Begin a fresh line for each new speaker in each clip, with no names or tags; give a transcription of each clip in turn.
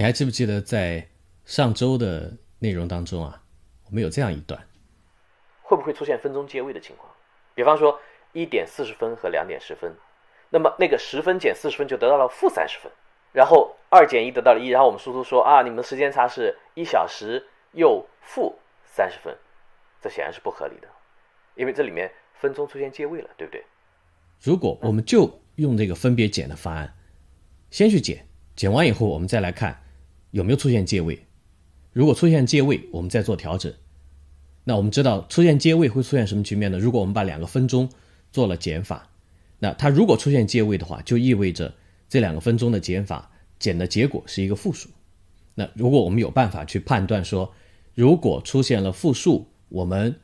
你还记不记得在上周的内容当中啊，我们有这样一段，会不会出现分钟借位的情况？比方说一点四十分和两点十分，那么那个十分减四十分就得到了负三十分，然后二减一得到了一，然后我们输出说啊，你们的时间差是一小时又负三十分，这显然是不合理的，因为这里面分钟出现借位了，对不对？如果我们就用这个分别减的方案，先去减，减完以后我们再来看。有没有出现借位？如果出现借位，我们再做调整。那我们知道出现借位会出现什么局面呢？如果我们把两个分钟做了减法，那它如果出现借位的话，就意味着这两个分钟的减法减的结果是一个负数。那如果我们有办法去判断说，如果出现了负数，我们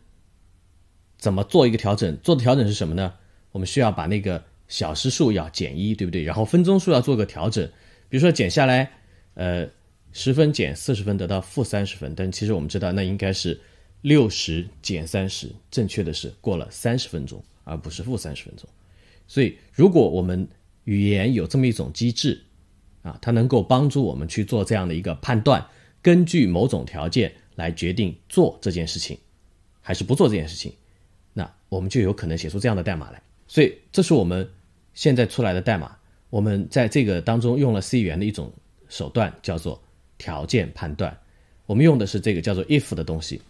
怎么做一个调整？做的调整是什么呢？我们需要把那个小时数要减一，对不对？然后分钟数要做个调整，比如说减下来，呃。十分减四十分得到负三十分，但其实我们知道那应该是六十减三十，正确的是过了三十分钟，而不是负三十分钟。所以，如果我们语言有这么一种机制啊，它能够帮助我们去做这样的一个判断，根据某种条件来决定做这件事情还是不做这件事情，那我们就有可能写出这样的代码来。所以，这是我们现在出来的代码。我们在这个当中用了 C 语言的一种手段，叫做。条件判断，我们用的是这个叫做 if 的东西。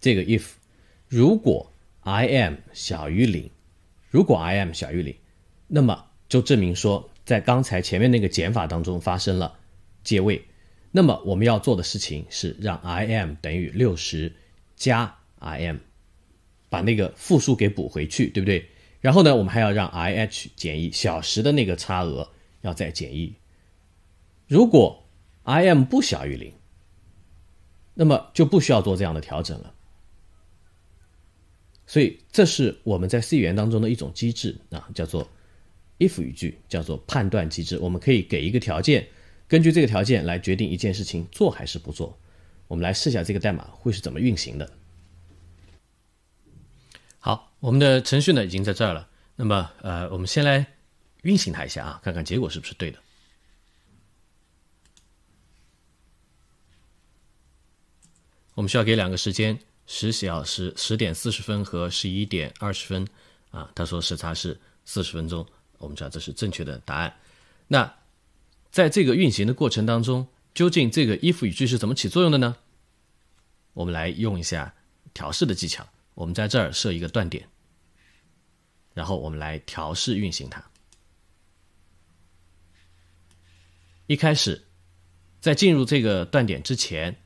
这个 if，如果 i a m 小于零，如果 i a m 小于零，那么就证明说在刚才前面那个减法当中发生了借位。那么我们要做的事情是让 i a m 等于六十加 i a m，把那个负数给补回去，对不对？然后呢，我们还要让 i h 减一小时的那个差额要再减一。如果，i m 不小于零，那么就不需要做这样的调整了。所以，这是我们在 C 语言当中的一种机制啊，叫做 if 语句，叫做判断机制。我们可以给一个条件，根据这个条件来决定一件事情做还是不做。我们来试一下这个代码会是怎么运行的。好，我们的程序呢已经在这儿了。那么，呃，我们先来运行它一下啊，看看结果是不是对的。我们需要给两个时间：十小时十点四十分和十一点二十分。啊，他说时差是四十分钟，我们知道这是正确的答案。那在这个运行的过程当中，究竟这个 if 语句是怎么起作用的呢？我们来用一下调试的技巧。我们在这儿设一个断点，然后我们来调试运行它。一开始，在进入这个断点之前。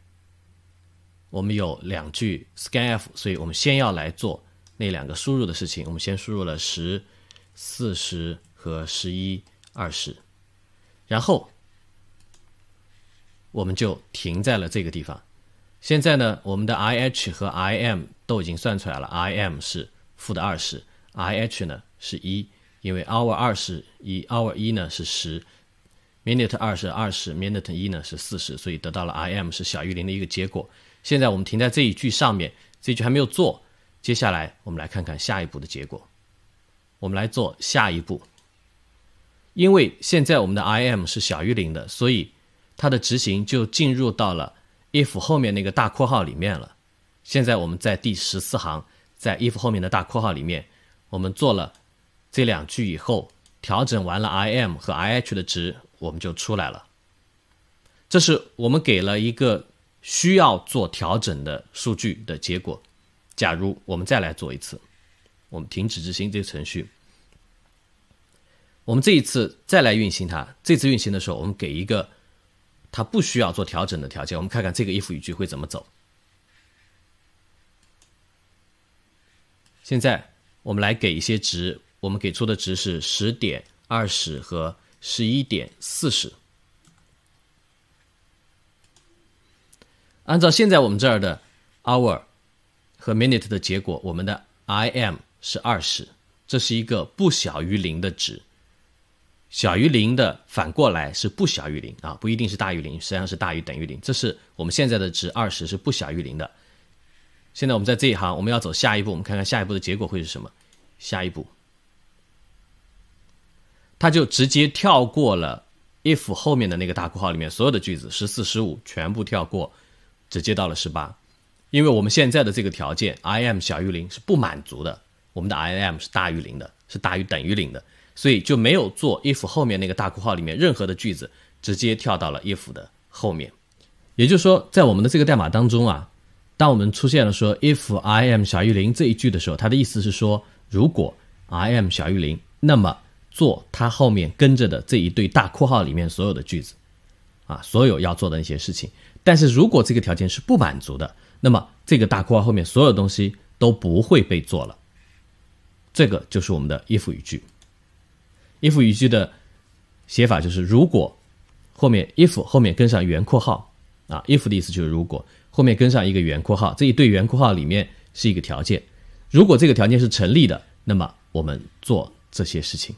我们有两句 scanf，所以我们先要来做那两个输入的事情。我们先输入了十、四十和十一、二十，然后我们就停在了这个地方。现在呢，我们的 ih 和 im 都已经算出来了。im 是负的二十，ih 呢是一，因为 hour 二十一，hour 一呢是十，minute 二是二十，minute 一呢是四十，所以得到了 im 是小于零的一个结果。现在我们停在这一句上面，这一句还没有做。接下来我们来看看下一步的结果。我们来做下一步，因为现在我们的 i m 是小于零的，所以它的执行就进入到了 if 后面那个大括号里面了。现在我们在第十四行，在 if 后面的大括号里面，我们做了这两句以后，调整完了 i m 和 i h 的值，我们就出来了。这是我们给了一个。需要做调整的数据的结果。假如我们再来做一次，我们停止执行这个程序。我们这一次再来运行它，这次运行的时候，我们给一个它不需要做调整的条件。我们看看这个 if 语句会怎么走。现在我们来给一些值，我们给出的值是十点二十和十一点四十。按照现在我们这儿的 hour 和 minute 的结果，我们的 I M 是二十，这是一个不小于零的值。小于零的反过来是不小于零啊，不一定是大于零，实际上是大于等于零。这是我们现在的值二十是不小于零的。现在我们在这一行，我们要走下一步，我们看看下一步的结果会是什么。下一步，它就直接跳过了 if 后面的那个大括号里面所有的句子十四十五全部跳过。直接到了十八，因为我们现在的这个条件 i m 小于零是不满足的，我们的 i m 是大于零的，是大于等于零的，所以就没有做 if 后面那个大括号里面任何的句子，直接跳到了 if 的后面。也就是说，在我们的这个代码当中啊，当我们出现了说 if i m 小于零这一句的时候，它的意思是说，如果 i m 小于零，那么做它后面跟着的这一对大括号里面所有的句子。啊，所有要做的那些事情，但是如果这个条件是不满足的，那么这个大括号后面所有东西都不会被做了。这个就是我们的 if 语句。if 语句的写法就是如果后面 if 后面跟上圆括号，啊，if 的意思就是如果后面跟上一个圆括号，这一对圆括号里面是一个条件。如果这个条件是成立的，那么我们做这些事情；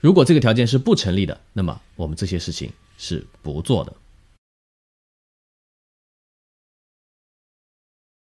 如果这个条件是不成立的，那么我们这些事情。是不做的。